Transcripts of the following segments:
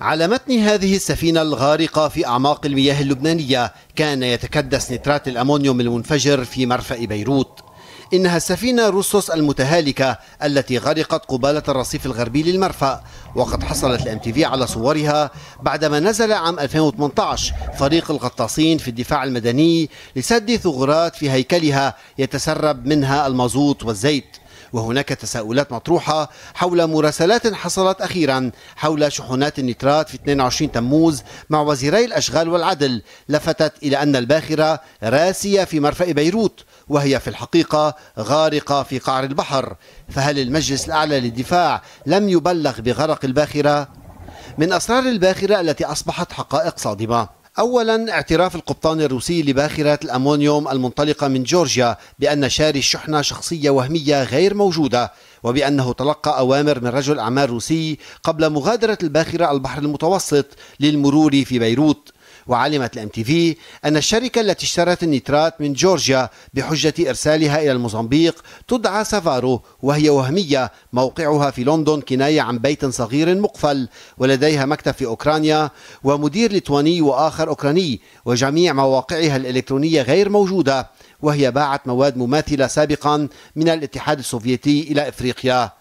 على متن هذه السفينة الغارقة في أعماق المياه اللبنانية كان يتكدس نترات الأمونيوم المنفجر في مرفأ بيروت إنها السفينة روسوس المتهالكة التي غرقت قبالة الرصيف الغربي للمرفأ وقد حصلت الام تي في على صورها بعدما نزل عام 2018 فريق الغطاسين في الدفاع المدني لسد ثغرات في هيكلها يتسرب منها المازوت والزيت وهناك تساؤلات مطروحة حول مراسلات حصلت أخيرا حول شحنات النترات في 22 تموز مع وزيري الأشغال والعدل لفتت إلى أن الباخرة راسية في مرفأ بيروت وهي في الحقيقة غارقة في قعر البحر فهل المجلس الأعلى للدفاع لم يبلغ بغرق الباخرة؟ من أسرار الباخرة التي أصبحت حقائق صادمة أولا اعتراف القبطان الروسي لباخرات الأمونيوم المنطلقة من جورجيا بأن شاري الشحنة شخصية وهمية غير موجودة وبأنه تلقى أوامر من رجل أعمال روسي قبل مغادرة الباخرة البحر المتوسط للمرور في بيروت وعلمت الام تي في أن الشركة التي اشترت النترات من جورجيا بحجة إرسالها إلى الموزمبيق تدعى سافارو وهي وهمية موقعها في لندن كناية عن بيت صغير مقفل ولديها مكتب في أوكرانيا ومدير ليتواني وآخر أوكراني وجميع مواقعها الإلكترونية غير موجودة وهي باعت مواد مماثلة سابقا من الاتحاد السوفيتي إلى إفريقيا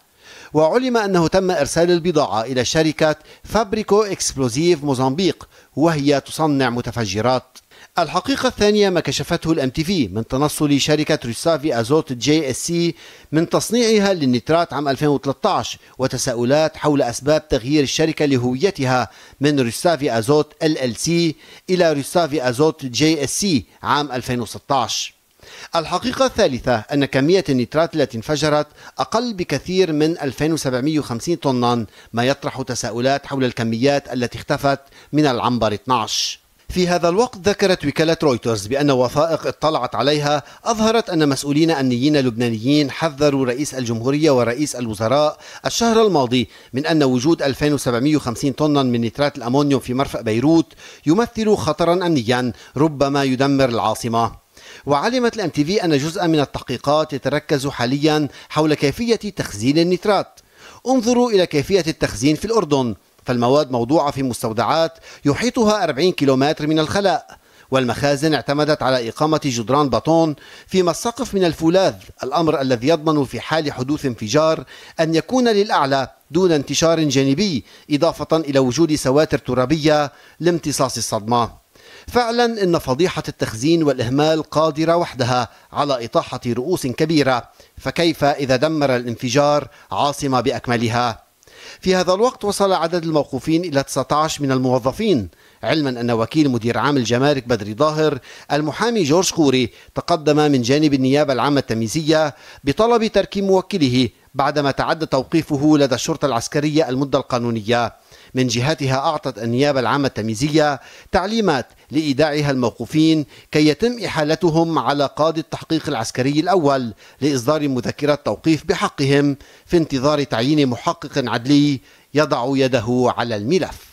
وعلم أنه تم إرسال البضاعة إلى شركة فابريكو إكسبلوزيف موزمبيق وهي تصنع متفجرات الحقيقة الثانية ما كشفته الام تي في من تنصل شركة روسافي ازوت جي اس سي من تصنيعها للنترات عام 2013 وتساؤلات حول اسباب تغيير الشركة لهويتها من روسافي ازوت ال ال سي الى روسافي ازوت جي اس سي عام 2016 الحقيقة الثالثة أن كمية النترات التي انفجرت أقل بكثير من 2750 طنا ما يطرح تساؤلات حول الكميات التي اختفت من العنبر 12 في هذا الوقت ذكرت وكالة رويترز بأن وثائق اطلعت عليها أظهرت أن مسؤولين أمنيين لبنانيين حذروا رئيس الجمهورية ورئيس الوزراء الشهر الماضي من أن وجود 2750 طنا من نترات الأمونيوم في مرفأ بيروت يمثل خطرا أمنيا ربما يدمر العاصمة وعلمت الام تي في أن جزءا من التحقيقات يتركز حاليا حول كيفية تخزين النترات انظروا إلى كيفية التخزين في الأردن فالمواد موضوعة في مستودعات يحيطها 40 كيلومتر من الخلاء والمخازن اعتمدت على إقامة جدران باطون فيما السقف من الفولاذ الأمر الذي يضمن في حال حدوث انفجار أن يكون للأعلى دون انتشار جانبي إضافة إلى وجود سواتر ترابية لامتصاص الصدمة فعلا إن فضيحة التخزين والإهمال قادرة وحدها على إطاحة رؤوس كبيرة فكيف إذا دمر الانفجار عاصمة بأكملها؟ في هذا الوقت وصل عدد الموقوفين إلى 19 من الموظفين علما أن وكيل مدير عام الجمارك بدري ظاهر المحامي جورج كوري تقدم من جانب النيابة العامة التمييزية بطلب ترك موكله بعدما تعد توقيفه لدى الشرطة العسكرية المدة القانونية من جهتها أعطت النيابة العامة التمييزية تعليمات لإيداعها الموقوفين كي يتم إحالتهم على قاضي التحقيق العسكري الأول لإصدار مذكرة توقيف بحقهم في انتظار تعيين محقق عدلي يضع يده على الملف